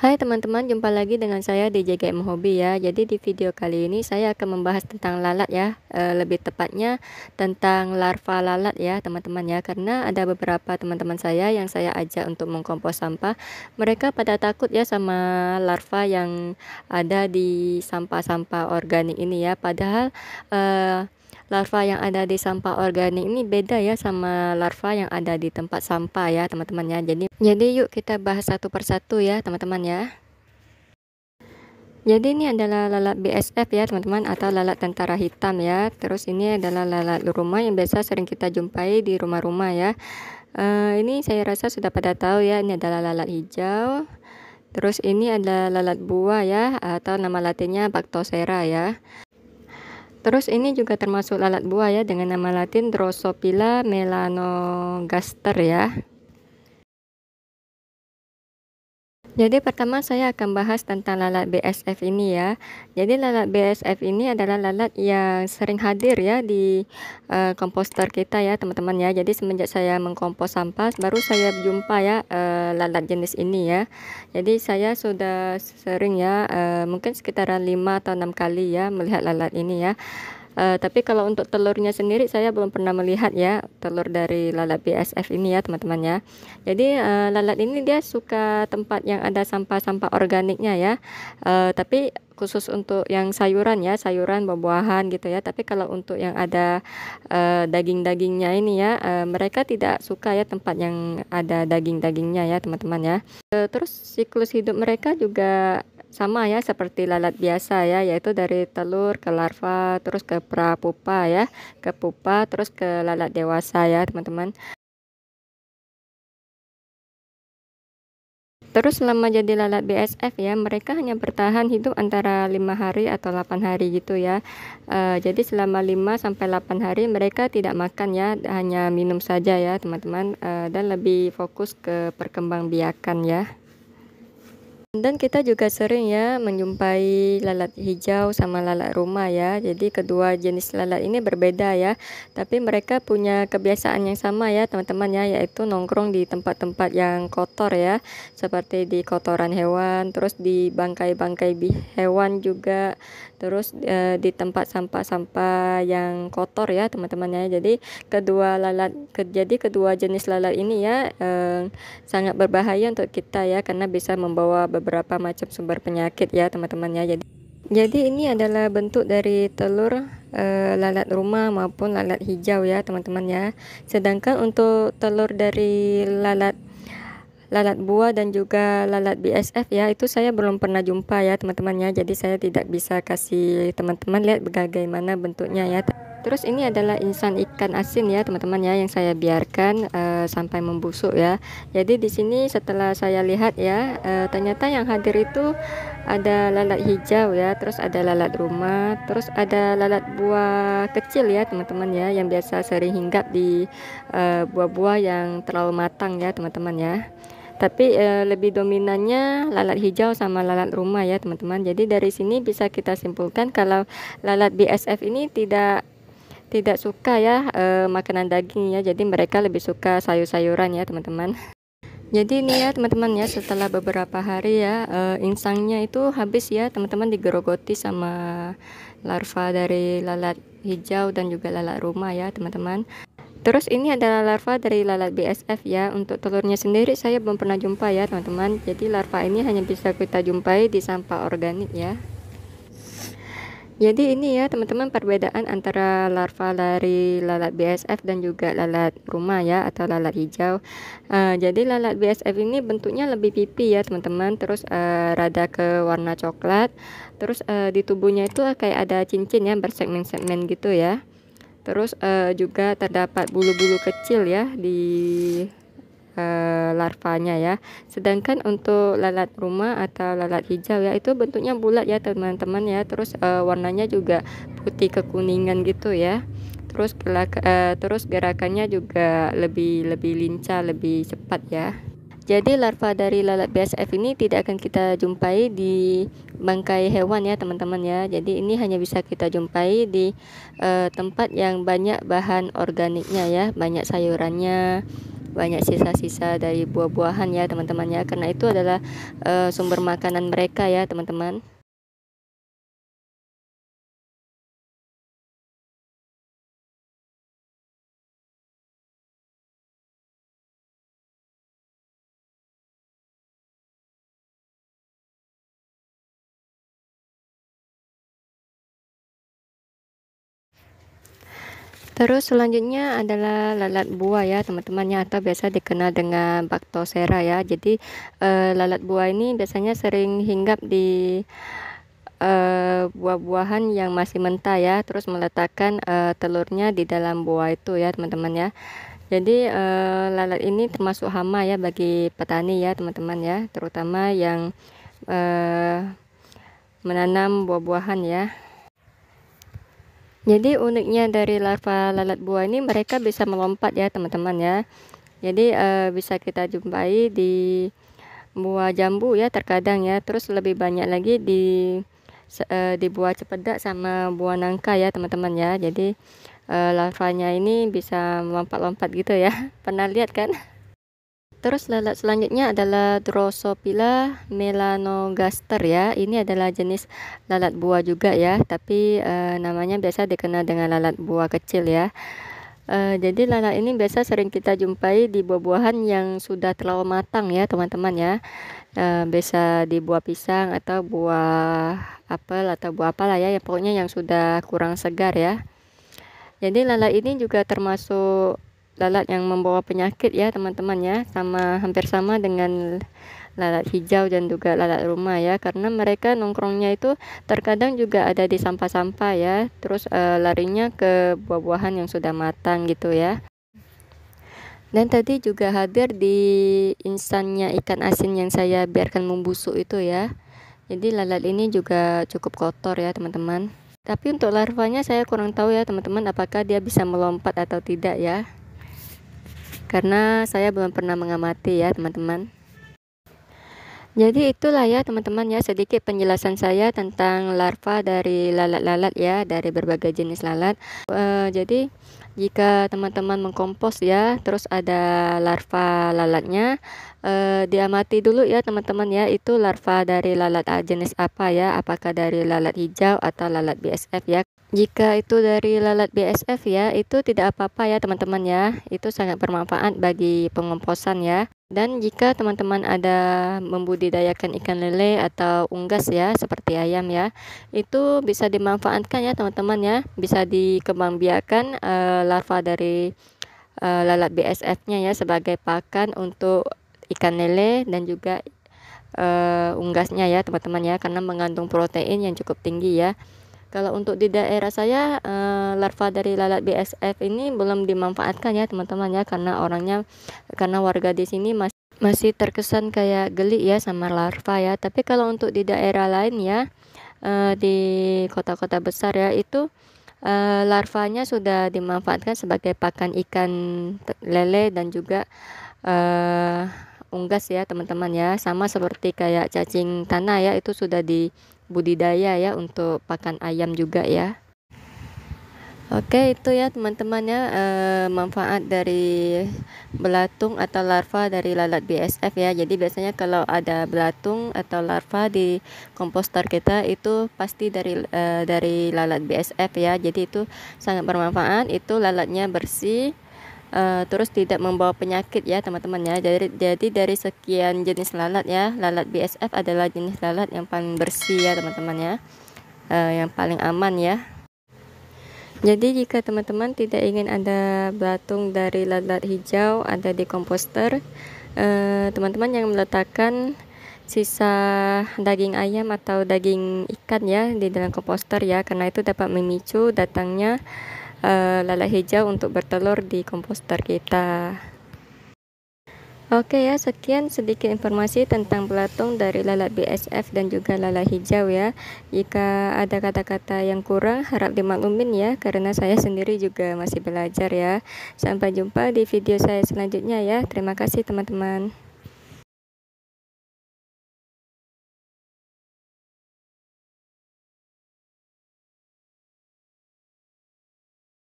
Hai teman-teman, jumpa lagi dengan saya di JGM Hobi ya. Jadi di video kali ini saya akan membahas tentang lalat ya, e, lebih tepatnya tentang larva lalat ya teman-teman ya. Karena ada beberapa teman-teman saya yang saya ajak untuk mengkompos sampah, mereka pada takut ya sama larva yang ada di sampah-sampah organik ini ya. Padahal e, larva yang ada di sampah organik ini beda ya sama larva yang ada di tempat sampah ya teman-teman ya jadi jadi yuk kita bahas satu persatu ya teman-teman ya jadi ini adalah lalat BSF ya teman-teman atau lalat tentara hitam ya. Terus ini adalah lalat rumah yang biasa sering kita jumpai di rumah-rumah ya. Uh, ini saya rasa sudah pada tahu ya ini adalah lalat hijau. Terus ini adalah lalat buah ya atau nama latinnya Bactosera ya. Terus ini juga termasuk lalat buah ya dengan nama latin Drosophila melanogaster ya. Jadi pertama saya akan bahas tentang lalat BSF ini ya. Jadi lalat BSF ini adalah lalat yang sering hadir ya di uh, komposter kita ya teman-teman ya. Jadi semenjak saya mengkompos sampah baru saya jumpa ya uh, lalat jenis ini ya. Jadi saya sudah sering ya uh, mungkin sekitaran 5 atau 6 kali ya melihat lalat ini ya. Uh, tapi kalau untuk telurnya sendiri saya belum pernah melihat ya telur dari lalat BSF ini ya teman-teman ya. Jadi uh, lalat ini dia suka tempat yang ada sampah-sampah organiknya ya. Uh, tapi khusus untuk yang sayuran ya sayuran buah-buahan gitu ya tapi kalau untuk yang ada uh, daging-dagingnya ini ya uh, mereka tidak suka ya tempat yang ada daging-dagingnya ya teman-teman ya uh, terus siklus hidup mereka juga sama ya seperti lalat biasa ya yaitu dari telur ke larva terus ke prapupa ya ke pupa terus ke lalat dewasa ya teman-teman Terus selama jadi lalat BSF ya, mereka hanya bertahan hidup antara lima hari atau 8 hari gitu ya. E, jadi selama 5 sampai 8 hari mereka tidak makan ya, hanya minum saja ya, teman-teman e, dan lebih fokus ke perkembang biakan ya. Dan kita juga sering ya menjumpai lalat hijau sama lalat rumah ya. Jadi kedua jenis lalat ini berbeda ya, tapi mereka punya kebiasaan yang sama ya teman-teman ya, yaitu nongkrong di tempat-tempat yang kotor ya, seperti di kotoran hewan, terus di bangkai-bangkai hewan juga, terus e, di tempat sampah-sampah yang kotor ya teman-teman ya. Jadi kedua lalat ke, jadi kedua jenis lalat ini ya e, sangat berbahaya untuk kita ya karena bisa membawa beberapa macam sumber penyakit ya teman-temannya jadi jadi ini adalah bentuk dari telur e, lalat rumah maupun lalat hijau ya teman-teman ya. Sedangkan untuk telur dari lalat lalat buah dan juga lalat BSF ya itu saya belum pernah jumpa ya teman-teman Jadi saya tidak bisa kasih teman-teman lihat bagaimana bentuknya ya. Terus ini adalah insan ikan asin ya teman-teman ya yang saya biarkan uh, sampai membusuk ya. Jadi di sini setelah saya lihat ya uh, ternyata yang hadir itu ada lalat hijau ya, terus ada lalat rumah, terus ada lalat buah kecil ya teman-teman ya yang biasa sering hinggap di eh, buah-buah uh, yang terlalu matang ya teman-teman ya tapi e, lebih dominannya lalat hijau sama lalat rumah ya teman-teman jadi dari sini bisa kita simpulkan kalau lalat BSF ini tidak tidak suka ya e, makanan daging ya jadi mereka lebih suka sayur-sayuran ya teman-teman jadi ini ya teman-teman ya setelah beberapa hari ya e, insangnya itu habis ya teman-teman digerogoti sama larva dari lalat hijau dan juga lalat rumah ya teman-teman Terus ini adalah larva dari lalat BSF ya. Untuk telurnya sendiri saya belum pernah jumpa ya, teman-teman. Jadi larva ini hanya bisa kita jumpai di sampah organik ya. Jadi ini ya teman-teman perbedaan antara larva dari lalat BSF dan juga lalat rumah ya atau lalat hijau. Uh, jadi lalat BSF ini bentuknya lebih pipi ya teman-teman, terus uh, rada ke warna coklat, terus uh, di tubuhnya itu kayak ada cincin ya bersegmen-segmen gitu ya. Terus uh, juga terdapat bulu-bulu kecil ya di uh, larvanya ya. Sedangkan untuk lalat rumah atau lalat hijau ya itu bentuknya bulat ya teman-teman ya. Terus uh, warnanya juga putih kekuningan gitu ya. Terus gelak, eh, terus gerakannya juga lebih lebih lincah, lebih cepat ya. Jadi larva dari lalat BSF ini tidak akan kita jumpai di bangkai hewan ya teman-teman ya. Jadi ini hanya bisa kita jumpai di uh, tempat yang banyak bahan organiknya ya, banyak sayurannya, banyak sisa-sisa dari buah-buahan ya teman-teman ya karena itu adalah uh, sumber makanan mereka ya teman-teman Terus selanjutnya adalah lalat buah ya teman-temannya atau biasa dikenal dengan baktosera ya. Jadi e, lalat buah ini biasanya sering hinggap di e, buah-buahan yang masih mentah ya. Terus meletakkan e, telurnya di dalam buah itu ya teman-teman ya. Jadi e, lalat ini termasuk hama ya bagi petani ya teman-teman ya, terutama yang e, menanam buah-buahan ya. Jadi uniknya dari larva lalat buah ini mereka bisa melompat ya teman-teman ya. Jadi uh, bisa kita jumpai di buah jambu ya terkadang ya. Terus lebih banyak lagi di uh, di buah cepedak sama buah nangka ya teman-teman ya. Jadi uh, larvanya ini bisa melompat-lompat gitu ya. Pernah lihat kan? Terus lalat selanjutnya adalah Drosophila melanogaster ya. Ini adalah jenis lalat buah juga ya, tapi e, namanya biasa dikenal dengan lalat buah kecil ya. E, jadi lalat ini biasa sering kita jumpai di buah-buahan yang sudah terlalu matang ya, teman-teman ya. E, eh, bisa di buah pisang atau buah apel atau buah apalah ya, ya pokoknya yang sudah kurang segar ya. Jadi lalat ini juga termasuk lalat yang membawa penyakit ya teman-teman ya sama hampir sama dengan lalat hijau dan juga lalat rumah ya karena mereka nongkrongnya itu terkadang juga ada di sampah-sampah ya terus e, larinya ke buah-buahan yang sudah matang gitu ya dan tadi juga hadir di instannya ikan asin yang saya biarkan membusuk itu ya jadi lalat ini juga cukup kotor ya teman-teman tapi untuk larvanya saya kurang tahu ya teman-teman apakah dia bisa melompat atau tidak ya karena saya belum pernah mengamati ya teman-teman. Jadi itulah ya teman-teman ya sedikit penjelasan saya tentang larva dari lalat-lalat ya dari berbagai jenis lalat. uh, jadi jika teman-teman mengkompos ya terus ada larva lalatnya uh, diamati dulu ya teman-teman ya itu larva dari lalat eh, jenis apa ya apakah dari lalat hijau atau lalat BSF ya. Jika itu dari lalat BSF ya, itu tidak apa-apa ya teman-teman ya. Itu sangat bermanfaat bagi pengomposan ya. Dan jika teman-teman ada membudidayakan ikan lele atau unggas ya, seperti ayam ya, itu bisa dimanfaatkan ya teman-teman ya. Bisa dikembangbiakan e, larva dari e, lalat BSF-nya ya sebagai pakan untuk ikan lele dan juga e, unggasnya ya teman-teman ya, karena mengandung protein yang cukup tinggi ya. Kalau untuk di daerah saya eh, larva dari lalat BSF ini belum dimanfaatkan ya teman-teman ya karena orangnya karena warga di sini masih masih terkesan kayak geli ya sama larva ya. Tapi kalau untuk di daerah lain ya eh, di kota-kota besar ya itu eh, larvanya sudah dimanfaatkan sebagai pakan ikan lele dan juga unggas ya teman-teman ya. Sama seperti kayak cacing tanah ya itu sudah di budidaya ya untuk pakan ayam juga ya. Oke itu ya teman-temannya e, eh, manfaat dari belatung atau larva dari lalat BSF ya. Jadi biasanya kalau ada belatung atau larva di komposter kita itu pasti dari e, dari lalat BSF ya. Jadi itu sangat bermanfaat. Itu lalatnya bersih uh, terus tidak membawa penyakit ya teman-teman ya jadi, jadi dari sekian jenis lalat ya lalat BSF adalah jenis lalat yang paling bersih ya teman-teman ya uh, yang paling aman ya jadi jika teman-teman tidak ingin ada belatung dari lalat hijau ada di komposter eh, teman-teman uh, yang meletakkan sisa daging ayam atau daging ikan ya di dalam komposter ya karena itu dapat memicu datangnya uh, eh, lalat hijau untuk bertelur di komposter kita. Oke ya, sekian sedikit informasi tentang belatung dari lalat BSF dan juga lalat hijau ya. Jika ada kata-kata yang kurang, harap dimaklumin ya, karena saya sendiri juga masih belajar ya. Sampai jumpa di video saya selanjutnya ya. Terima kasih teman-teman.